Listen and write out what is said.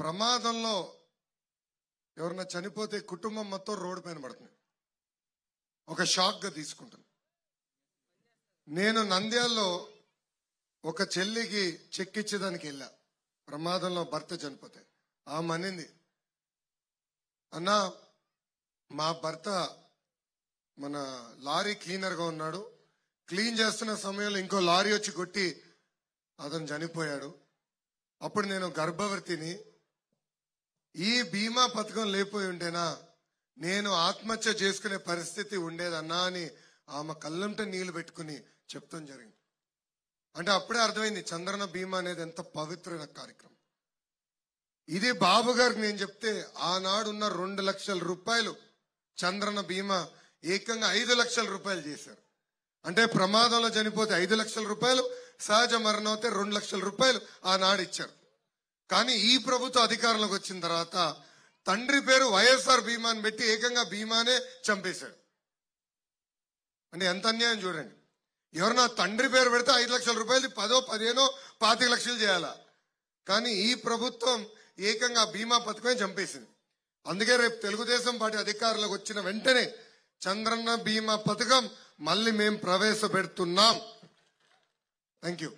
ప్రమాదంలో ఎవరన్నా చనిపోతే కుటుంబం మొత్తం రోడ్డు పైన పడుతుంది ఒక షాక్గా తీసుకుంటుంది నేను నంద్యాల్లో ఒక చెల్లికి చెక్ ఇచ్చేదానికి వెళ్ళా ప్రమాదంలో భర్త చనిపోతే ఆమె అనింది అన్న మా భర్త మన లారీ క్లీనర్గా ఉన్నాడు క్లీన్ చేస్తున్న సమయంలో ఇంకో లారీ వచ్చి కొట్టి అతను చనిపోయాడు అప్పుడు నేను గర్భవతిని ఈ బీమా పథకం లేకపోయి ఉంటేనా నేను ఆత్మహత్య చేసుకునే పరిస్థితి ఉండేదన్నా అని ఆమె కళ్ళంట నీళ్లు పెట్టుకుని చెప్తాం జరిగింది అంటే అప్పుడే అర్థమైంది చంద్రన బీమా అనేది ఎంత పవిత్రమైన కార్యక్రమం ఇది బాబు గారికి నేను చెప్తే ఆనాడున్న రెండు లక్షల రూపాయలు చంద్రన బీమా ఏకంగా ఐదు లక్షల రూపాయలు చేశారు అంటే ప్రమాదంలో చనిపోతే ఐదు లక్షల రూపాయలు సహజ మరణం అయితే రెండు లక్షల రూపాయలు ఆనాడు ఇచ్చారు కానీ ఈ ప్రభుత్వ అధికారంలోకి వచ్చిన తర్వాత తండ్రి పేరు వైఎస్ఆర్ భీమాని పెట్టి ఏకంగా భీమానే చంపేశాడు అంటే ఎంత అన్యాయం చూడండి ఎవరన్నా తండ్రి పేరు పెడితే ఐదు లక్షల రూపాయలు పదో పదిహేనో పాతిక లక్షలు చేయాలా కానీ ఈ ప్రభుత్వం ఏకంగా బీమా పథకమే చంపేసింది అందుకే రేపు తెలుగుదేశం పార్టీ అధికారులకు వచ్చిన వెంటనే చంద్రన్న బీమా పథకం మళ్ళీ మేము ప్రవేశపెడుతున్నాం థ్యాంక్ యూ